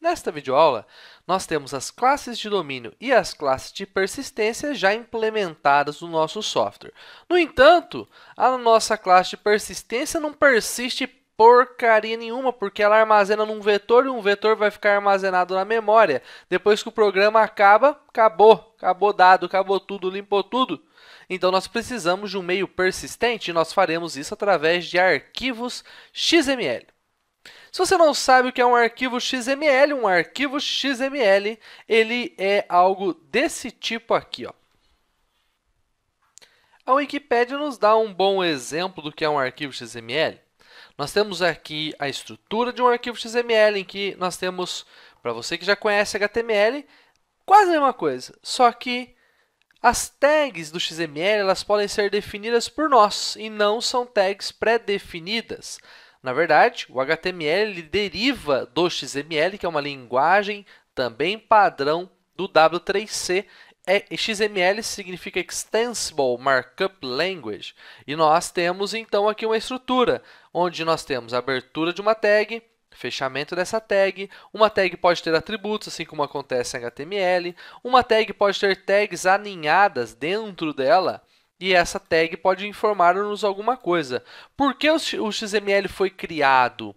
Nesta videoaula, nós temos as classes de domínio e as classes de persistência já implementadas no nosso software. No entanto, a nossa classe de persistência não persiste porcaria nenhuma, porque ela armazena num vetor e um vetor vai ficar armazenado na memória. Depois que o programa acaba, acabou, acabou dado, acabou tudo, limpou tudo. Então nós precisamos de um meio persistente e nós faremos isso através de arquivos XML. Se você não sabe o que é um arquivo XML, um arquivo XML, ele é algo desse tipo aqui, ó. A Wikipedia nos dá um bom exemplo do que é um arquivo XML. Nós temos aqui a estrutura de um arquivo XML em que nós temos, para você que já conhece HTML, quase a mesma coisa, só que as tags do XML elas podem ser definidas por nós e não são tags pré-definidas. Na verdade, o HTML deriva do XML, que é uma linguagem também padrão do W3C. É, XML significa Extensible Markup Language. E nós temos então aqui uma estrutura, onde nós temos a abertura de uma tag, fechamento dessa tag. Uma tag pode ter atributos, assim como acontece em HTML. Uma tag pode ter tags aninhadas dentro dela e essa tag pode informar-nos alguma coisa. Por que o XML foi criado?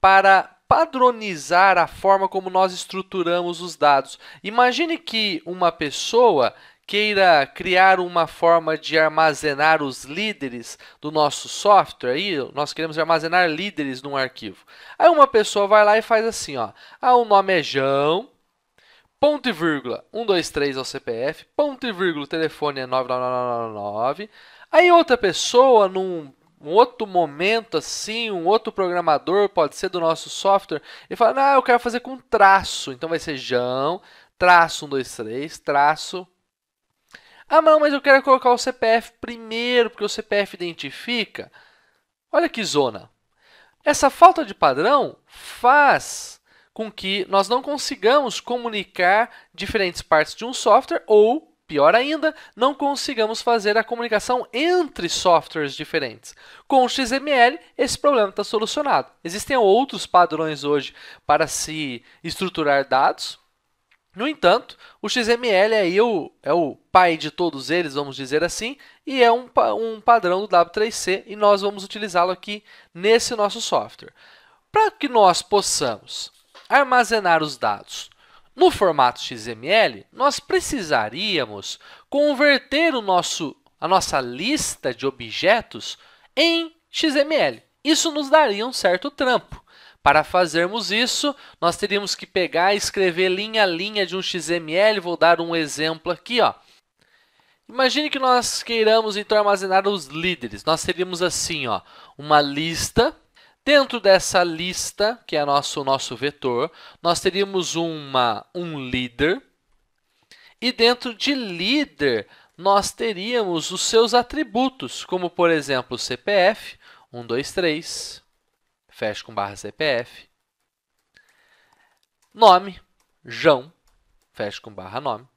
Para padronizar a forma como nós estruturamos os dados. Imagine que uma pessoa queira criar uma forma de armazenar os líderes do nosso software, aí nós queremos armazenar líderes num arquivo. Aí uma pessoa vai lá e faz assim, ó, ah, o nome é João, ponto e vírgula 123 é o CPF, ponto e vírgula, o telefone é 9999. Aí outra pessoa, num um outro momento assim, um outro programador, pode ser do nosso software, e fala: Não, eu quero fazer com traço. Então vai ser Jão, traço 123, traço. Ah, não, mas eu quero colocar o CPF primeiro, porque o CPF identifica. Olha que zona. Essa falta de padrão faz com que nós não consigamos comunicar diferentes partes de um software ou, pior ainda, não consigamos fazer a comunicação entre softwares diferentes. Com o XML, esse problema está solucionado. Existem outros padrões hoje para se estruturar dados, no entanto, o XML é o, é o pai de todos eles, vamos dizer assim, e é um, um padrão do W3C e nós vamos utilizá-lo aqui nesse nosso software. Para que nós possamos armazenar os dados. No formato XML, nós precisaríamos converter o nosso, a nossa lista de objetos em XML. Isso nos daria um certo trampo. Para fazermos isso, nós teríamos que pegar e escrever linha a linha de um XML. Vou dar um exemplo aqui. Ó. Imagine que nós queiramos então armazenar os líderes. Nós teríamos assim ó, uma lista Dentro dessa lista, que é nosso nosso vetor, nós teríamos uma um líder e dentro de líder nós teríamos os seus atributos, como por exemplo CPF 123, fecha com barra CPF, nome João, fecha com barra nome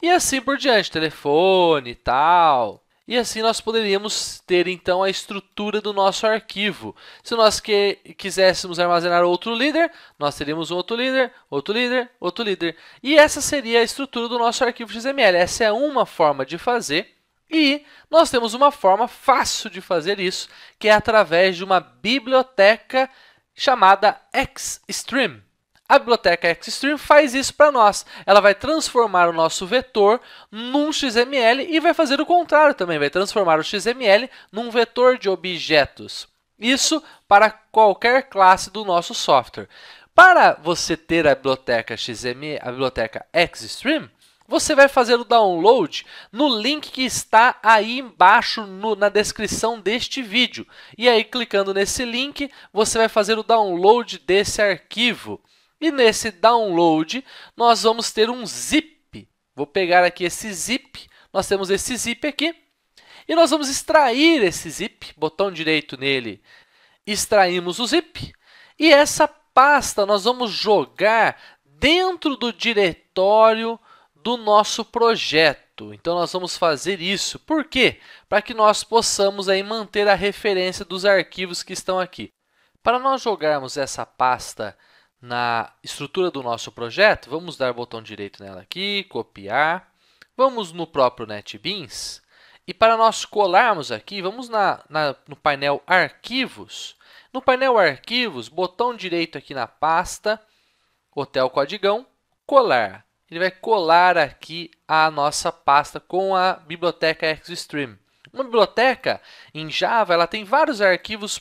e assim por diante, telefone e tal. E assim nós poderíamos ter então a estrutura do nosso arquivo. Se nós que, quiséssemos armazenar outro líder, nós teríamos um outro líder, outro líder, outro líder. E essa seria a estrutura do nosso arquivo XML. Essa é uma forma de fazer. E nós temos uma forma fácil de fazer isso, que é através de uma biblioteca chamada Xstream. A biblioteca Xstream faz isso para nós. Ela vai transformar o nosso vetor num XML e vai fazer o contrário também, vai transformar o XML num vetor de objetos. Isso para qualquer classe do nosso software. Para você ter a biblioteca XML, a biblioteca Xstream, você vai fazer o download no link que está aí embaixo no, na descrição deste vídeo. E aí, clicando nesse link, você vai fazer o download desse arquivo. E nesse download, nós vamos ter um zip. Vou pegar aqui esse zip. Nós temos esse zip aqui. E nós vamos extrair esse zip. Botão direito nele. Extraímos o zip. E essa pasta nós vamos jogar dentro do diretório do nosso projeto. Então nós vamos fazer isso. Por quê? Para que nós possamos aí manter a referência dos arquivos que estão aqui. Para nós jogarmos essa pasta na estrutura do nosso projeto, vamos dar botão direito nela aqui, copiar. Vamos no próprio NetBeans. E para nós colarmos aqui, vamos na, na, no painel Arquivos. No painel Arquivos, botão direito aqui na pasta, Hotel Codigão, Colar. Ele vai colar aqui a nossa pasta com a biblioteca XStream. Uma biblioteca em Java, ela tem vários arquivos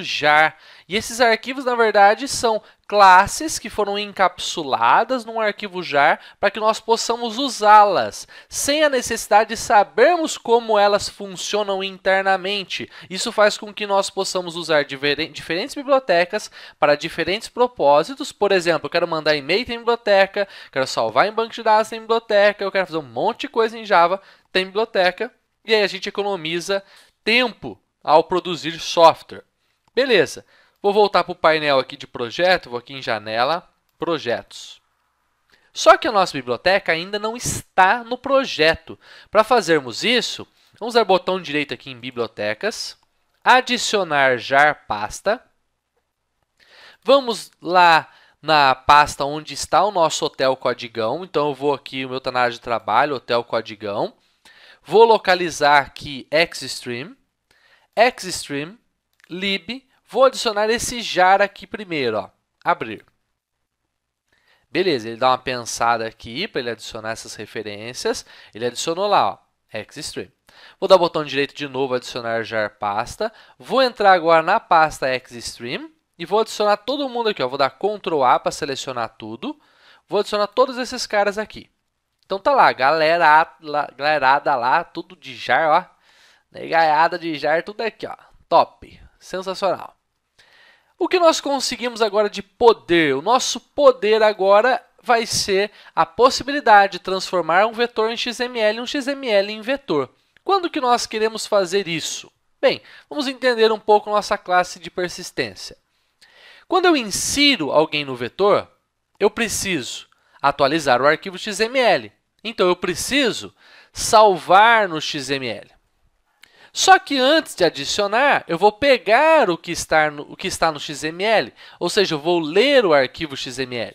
.jar, e esses arquivos, na verdade, são classes que foram encapsuladas num arquivo jar para que nós possamos usá-las, sem a necessidade de sabermos como elas funcionam internamente. Isso faz com que nós possamos usar diferentes bibliotecas para diferentes propósitos. Por exemplo, eu quero mandar e-mail em biblioteca, quero salvar em banco de dados em biblioteca, eu quero fazer um monte de coisa em Java, tem biblioteca. E aí a gente economiza tempo ao produzir software. Beleza. Vou voltar para o painel aqui de projeto, vou aqui em janela, projetos. Só que a nossa biblioteca ainda não está no projeto. Para fazermos isso, vamos dar o botão direito aqui em bibliotecas, adicionar jar pasta. Vamos lá na pasta onde está o nosso hotel Codigão. Então eu vou aqui, o meu tá de trabalho, hotel Codigão. Vou localizar aqui Xstream, Xstream, lib, vou adicionar esse jar aqui primeiro, ó, abrir. Beleza, ele dá uma pensada aqui para ele adicionar essas referências. Ele adicionou lá, ó, Xstream. Vou dar o botão direito de novo, adicionar jar pasta. Vou entrar agora na pasta Xstream e vou adicionar todo mundo aqui. Ó. Vou dar Ctrl A para selecionar tudo. Vou adicionar todos esses caras aqui. Então tá lá, galera, lá, galerada lá, tudo de jar, ó. Negaiada de jar, tudo aqui, ó. Top, sensacional. O que nós conseguimos agora de poder? O nosso poder agora vai ser a possibilidade de transformar um vetor em XML, e um XML em vetor. Quando que nós queremos fazer isso? Bem, vamos entender um pouco nossa classe de persistência. Quando eu insiro alguém no vetor, eu preciso atualizar o arquivo XML. Então eu preciso salvar no XML. Só que antes de adicionar, eu vou pegar o que está no, o que está no XML, ou seja, eu vou ler o arquivo XML.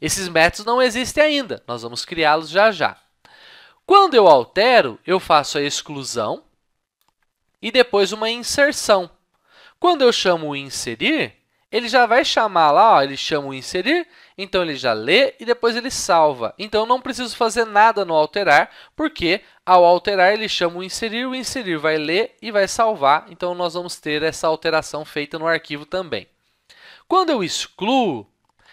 Esses métodos não existem ainda, nós vamos criá-los já já. Quando eu altero, eu faço a exclusão e depois uma inserção. Quando eu chamo inserir, ele já vai chamar lá, ó, ele chama o inserir, então ele já lê e depois ele salva. Então não preciso fazer nada no alterar, porque ao alterar ele chama o inserir, o inserir vai ler e vai salvar. Então nós vamos ter essa alteração feita no arquivo também. Quando eu excluo,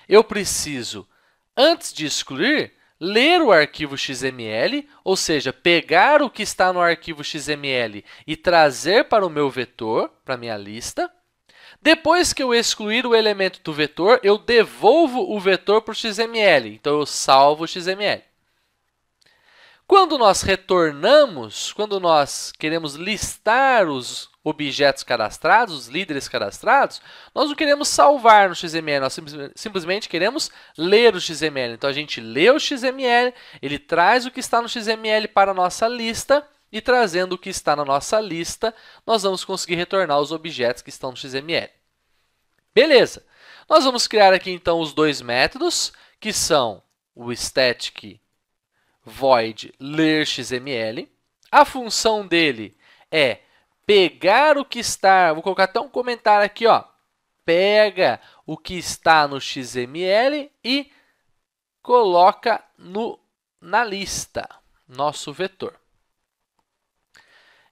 eu preciso, antes de excluir, ler o arquivo XML, ou seja, pegar o que está no arquivo XML e trazer para o meu vetor, para a minha lista. Depois que eu excluir o elemento do vetor, eu devolvo o vetor para o XML. Então, eu salvo o XML. Quando nós retornamos, quando nós queremos listar os objetos cadastrados, os líderes cadastrados, nós não queremos salvar no XML, nós simplesmente queremos ler o XML. Então a gente lê o XML, ele traz o que está no XML para a nossa lista e trazendo o que está na nossa lista, nós vamos conseguir retornar os objetos que estão no XML. Beleza! Nós vamos criar aqui então os dois métodos, que são o static void ler XML. A função dele é pegar o que está, vou colocar até um comentário aqui, ó. Pega o que está no XML e coloca no, na lista, nosso vetor.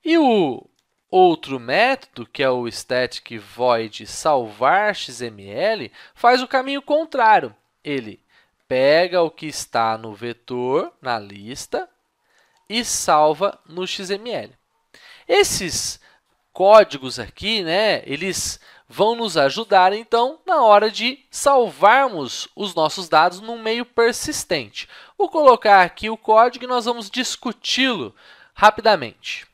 E o outro método, que é o static void salvar XML, faz o caminho contrário. Ele pega o que está no vetor, na lista, e salva no XML. Esses códigos aqui, né, eles vão nos ajudar então na hora de salvarmos os nossos dados num meio persistente. Vou colocar aqui o código e nós vamos discuti-lo rapidamente.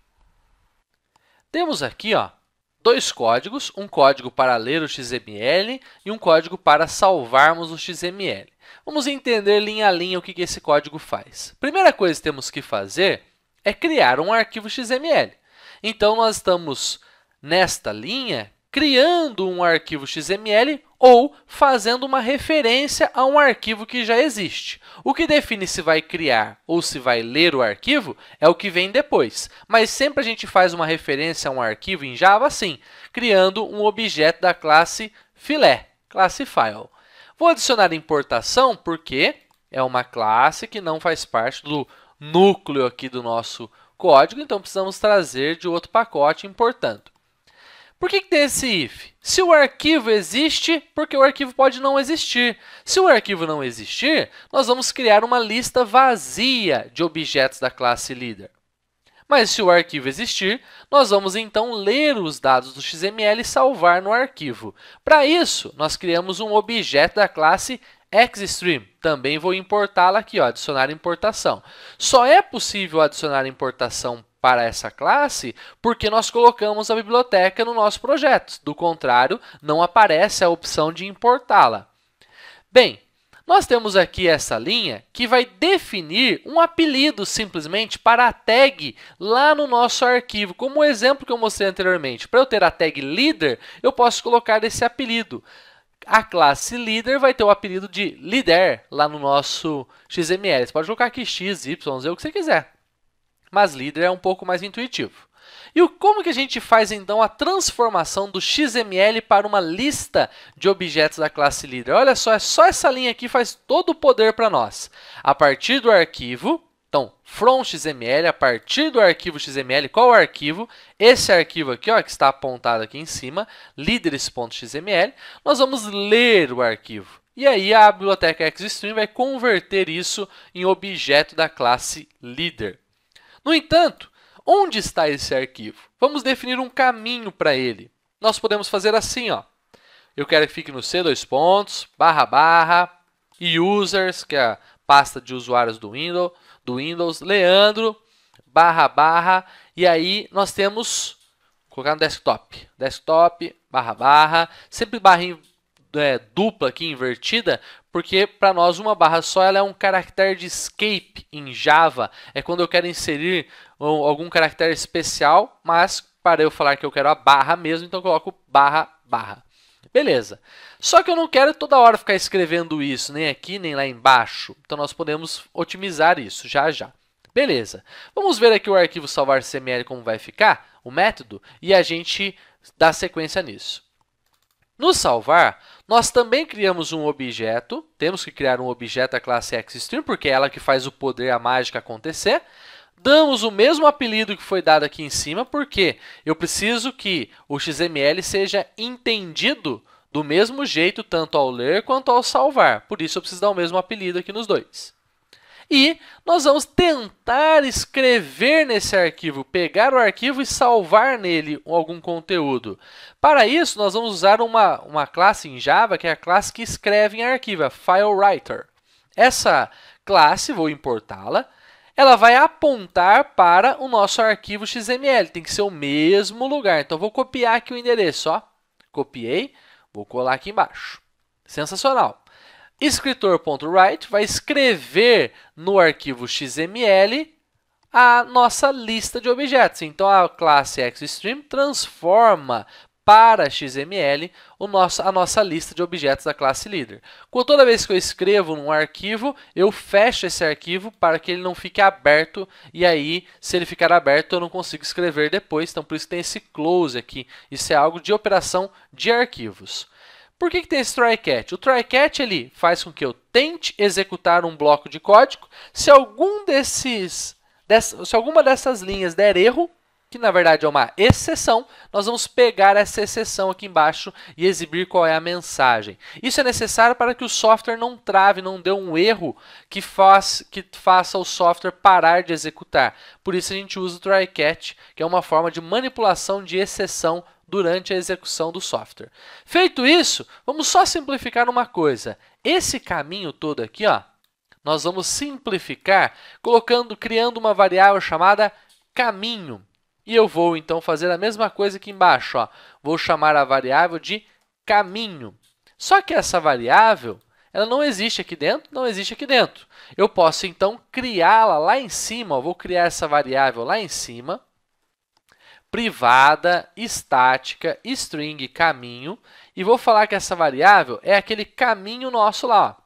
Temos aqui ó, dois códigos, um código para ler o XML e um código para salvarmos o XML. Vamos entender linha a linha o que esse código faz. Primeira coisa que temos que fazer é criar um arquivo XML. Então, nós estamos, nesta linha, criando um arquivo XML ou fazendo uma referência a um arquivo que já existe. O que define se vai criar ou se vai ler o arquivo é o que vem depois, mas sempre a gente faz uma referência a um arquivo em Java assim, criando um objeto da classe filé, classe file. Vou adicionar importação porque é uma classe que não faz parte do núcleo aqui do nosso código, então precisamos trazer de outro pacote importando. Por que, que tem esse if? Se o arquivo existe, porque o arquivo pode não existir. Se o arquivo não existir, nós vamos criar uma lista vazia de objetos da classe Leader. Mas se o arquivo existir, nós vamos então ler os dados do XML e salvar no arquivo. Para isso, nós criamos um objeto da classe Xstream. Também vou importá-la aqui, ó, adicionar importação. Só é possível adicionar importação para essa classe porque nós colocamos a biblioteca no nosso projeto. Do contrário, não aparece a opção de importá-la. Bem, nós temos aqui essa linha que vai definir um apelido simplesmente para a tag lá no nosso arquivo. Como o exemplo que eu mostrei anteriormente, para eu ter a tag leader, eu posso colocar esse apelido. A classe leader vai ter o apelido de leader lá no nosso XML. Você pode colocar aqui x, y, z, o que você quiser mas Líder é um pouco mais intuitivo. E como que a gente faz então a transformação do XML para uma lista de objetos da classe Líder? Olha só, é só essa linha aqui faz todo o poder para nós. A partir do arquivo, então, from XML, a partir do arquivo XML, qual o arquivo? Esse arquivo aqui, ó, que está apontado aqui em cima, leaders.xml, nós vamos ler o arquivo. E aí a biblioteca XStream vai converter isso em objeto da classe líder. No entanto, onde está esse arquivo? Vamos definir um caminho para ele. Nós podemos fazer assim, ó. Eu quero que fique no C, dois pontos, barra, barra, users, que é a pasta de usuários do Windows, do Windows Leandro, barra, barra, e aí nós temos, colocar no desktop, desktop, barra, barra, sempre barrinho é, dupla aqui, invertida, porque para nós uma barra só ela é um caractere de escape em Java. É quando eu quero inserir algum caractere especial, mas para eu falar que eu quero a barra mesmo, então eu coloco barra, barra. Beleza. Só que eu não quero toda hora ficar escrevendo isso, nem aqui, nem lá embaixo. Então nós podemos otimizar isso já já. Beleza. Vamos ver aqui o arquivo salvar CML como vai ficar, o método, e a gente dá sequência nisso. No salvar, nós também criamos um objeto, temos que criar um objeto da classe XStream, porque é ela que faz o poder, a mágica acontecer. Damos o mesmo apelido que foi dado aqui em cima, porque eu preciso que o XML seja entendido do mesmo jeito, tanto ao ler quanto ao salvar. Por isso, eu preciso dar o mesmo apelido aqui nos dois e nós vamos tentar escrever nesse arquivo, pegar o arquivo e salvar nele algum conteúdo. Para isso, nós vamos usar uma, uma classe em Java, que é a classe que escreve em arquivo, FileWriter. Essa classe, vou importá-la, ela vai apontar para o nosso arquivo XML, tem que ser o mesmo lugar. Então, vou copiar aqui o endereço, ó. copiei, vou colar aqui embaixo. Sensacional! escritor.write vai escrever no arquivo XML a nossa lista de objetos. Então a classe XStream transforma para XML o nosso, a nossa lista de objetos da classe Leader. Com toda vez que eu escrevo num arquivo, eu fecho esse arquivo para que ele não fique aberto e aí, se ele ficar aberto, eu não consigo escrever depois. Então, por isso tem esse close aqui. Isso é algo de operação de arquivos. Por que, que tem esse try catch? O try catch ele faz com que eu tente executar um bloco de código. Se algum desses, dessa, se alguma dessas linhas der erro, que na verdade é uma exceção, nós vamos pegar essa exceção aqui embaixo e exibir qual é a mensagem. Isso é necessário para que o software não trave, não dê um erro que, faz, que faça o software parar de executar. Por isso a gente usa o try catch, que é uma forma de manipulação de exceção durante a execução do software. Feito isso, vamos só simplificar uma coisa. Esse caminho todo aqui, ó, nós vamos simplificar colocando, criando uma variável chamada caminho. E eu vou então fazer a mesma coisa aqui embaixo, ó. Vou chamar a variável de caminho. Só que essa variável, ela não existe aqui dentro, não existe aqui dentro. Eu posso então criá-la lá em cima, ó. vou criar essa variável lá em cima privada, estática, string, caminho. E vou falar que essa variável é aquele caminho nosso lá.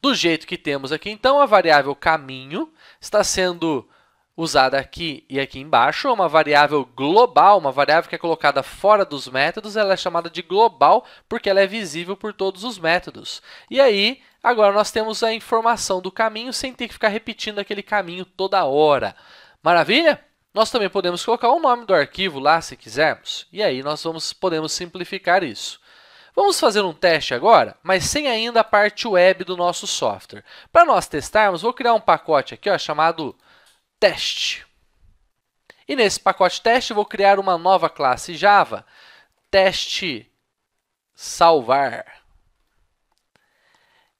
Do jeito que temos aqui, então, a variável caminho está sendo usada aqui e aqui embaixo. É uma variável global, uma variável que é colocada fora dos métodos. Ela é chamada de global porque ela é visível por todos os métodos. E aí, agora nós temos a informação do caminho sem ter que ficar repetindo aquele caminho toda hora. Maravilha? Nós também podemos colocar o nome do arquivo lá se quisermos, e aí nós vamos, podemos simplificar isso. Vamos fazer um teste agora, mas sem ainda a parte web do nosso software. Para nós testarmos, vou criar um pacote aqui ó, chamado teste. E nesse pacote teste, vou criar uma nova classe Java, teste salvar.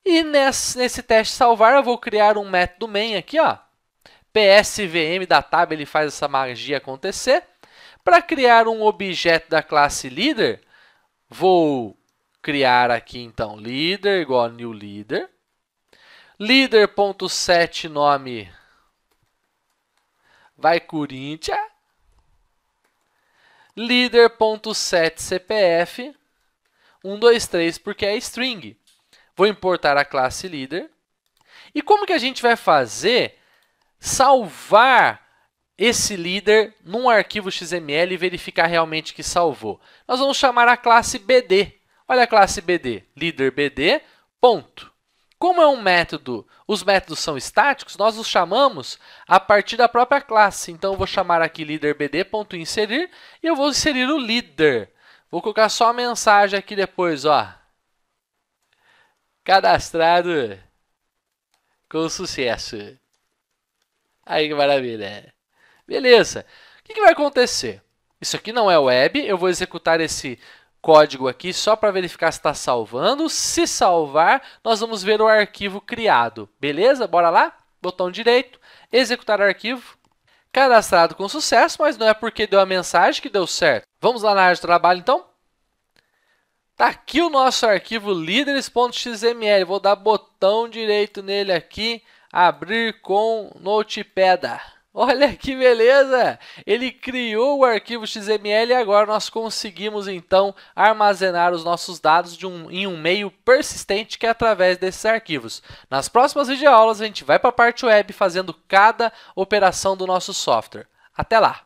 E nesse, nesse teste salvar, eu vou criar um método main aqui, ó, PSVM da tab ele faz essa magia acontecer. Para criar um objeto da classe leader, vou criar aqui então leader igual a new leader. Leader.set nome vai Corinthians. Leader.set CPF 1, porque é string. Vou importar a classe leader. E como que a gente vai fazer salvar esse líder num arquivo XML e verificar realmente que salvou. Nós vamos chamar a classe BD. Olha a classe BD, líder BD, ponto. Como é um método, os métodos são estáticos, nós os chamamos a partir da própria classe. Então, eu vou chamar aqui líder BD.inserir e eu vou inserir o líder. Vou colocar só a mensagem aqui depois, ó. Cadastrado com sucesso. Aí que maravilha. Beleza. O que, que vai acontecer? Isso aqui não é web, eu vou executar esse código aqui só para verificar se está salvando. Se salvar, nós vamos ver o arquivo criado. Beleza? Bora lá? Botão direito, executar arquivo. Cadastrado com sucesso, mas não é porque deu a mensagem que deu certo. Vamos lá na área de trabalho então? Tá aqui o nosso arquivo líderes.xml. Vou dar botão direito nele aqui abrir com Notepad. Olha que beleza! Ele criou o arquivo XML e agora nós conseguimos então armazenar os nossos dados um, em um meio persistente que é através desses arquivos. Nas próximas videoaulas a gente vai para a parte web fazendo cada operação do nosso software. Até lá!